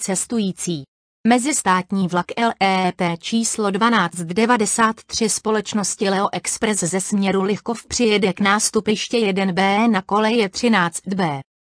cestující. Mezistátní vlak LEP číslo 1293 společnosti Leo Express ze směru Lichkov přijede k nástupiště 1B na koleje 13B.